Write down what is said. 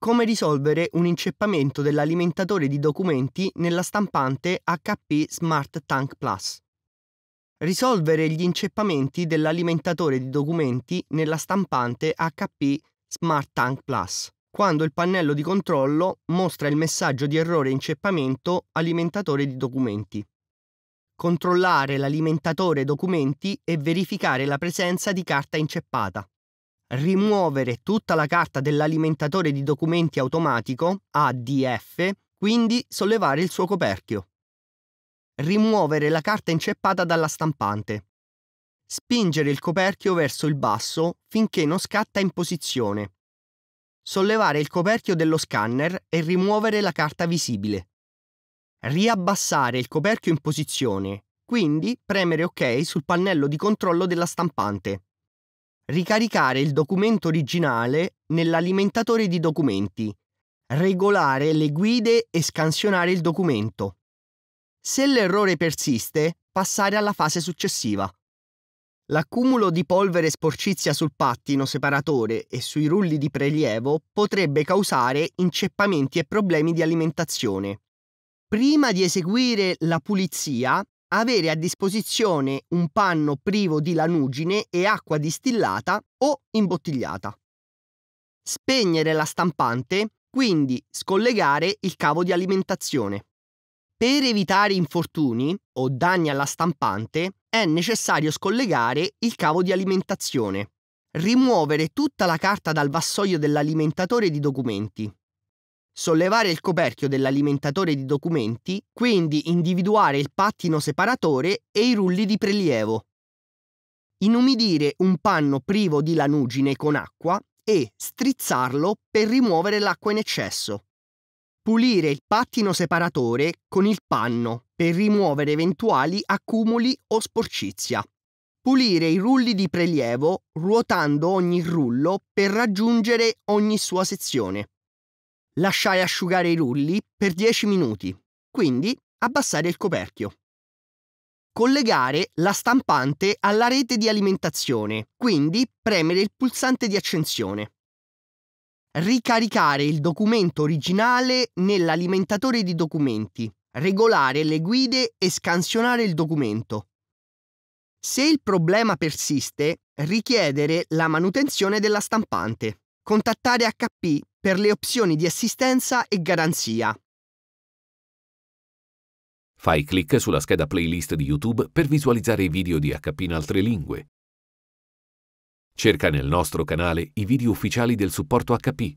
come risolvere un inceppamento dell'alimentatore di documenti nella stampante HP Smart Tank Plus. Risolvere gli inceppamenti dell'alimentatore di documenti nella stampante HP Smart Tank Plus, quando il pannello di controllo mostra il messaggio di errore inceppamento alimentatore di documenti. Controllare l'alimentatore documenti e verificare la presenza di carta inceppata rimuovere tutta la carta dell'alimentatore di documenti automatico ADF, quindi sollevare il suo coperchio. Rimuovere la carta inceppata dalla stampante. Spingere il coperchio verso il basso finché non scatta in posizione. Sollevare il coperchio dello scanner e rimuovere la carta visibile. Riabbassare il coperchio in posizione, quindi premere OK sul pannello di controllo della stampante ricaricare il documento originale nell'alimentatore di documenti, regolare le guide e scansionare il documento. Se l'errore persiste, passare alla fase successiva. L'accumulo di polvere sporcizia sul pattino separatore e sui rulli di prelievo potrebbe causare inceppamenti e problemi di alimentazione. Prima di eseguire la pulizia, avere a disposizione un panno privo di lanugine e acqua distillata o imbottigliata. Spegnere la stampante, quindi scollegare il cavo di alimentazione. Per evitare infortuni o danni alla stampante è necessario scollegare il cavo di alimentazione. Rimuovere tutta la carta dal vassoio dell'alimentatore di documenti sollevare il coperchio dell'alimentatore di documenti, quindi individuare il pattino separatore e i rulli di prelievo. Inumidire un panno privo di lanugine con acqua e strizzarlo per rimuovere l'acqua in eccesso. Pulire il pattino separatore con il panno per rimuovere eventuali accumuli o sporcizia. Pulire i rulli di prelievo ruotando ogni rullo per raggiungere ogni sua sezione lasciai asciugare i rulli per 10 minuti, quindi abbassare il coperchio. Collegare la stampante alla rete di alimentazione, quindi premere il pulsante di accensione. Ricaricare il documento originale nell'alimentatore di documenti, regolare le guide e scansionare il documento. Se il problema persiste, richiedere la manutenzione della stampante, contattare HP per le opzioni di assistenza e garanzia. Fai clic sulla scheda playlist di YouTube per visualizzare i video di HP in altre lingue. Cerca nel nostro canale i video ufficiali del supporto HP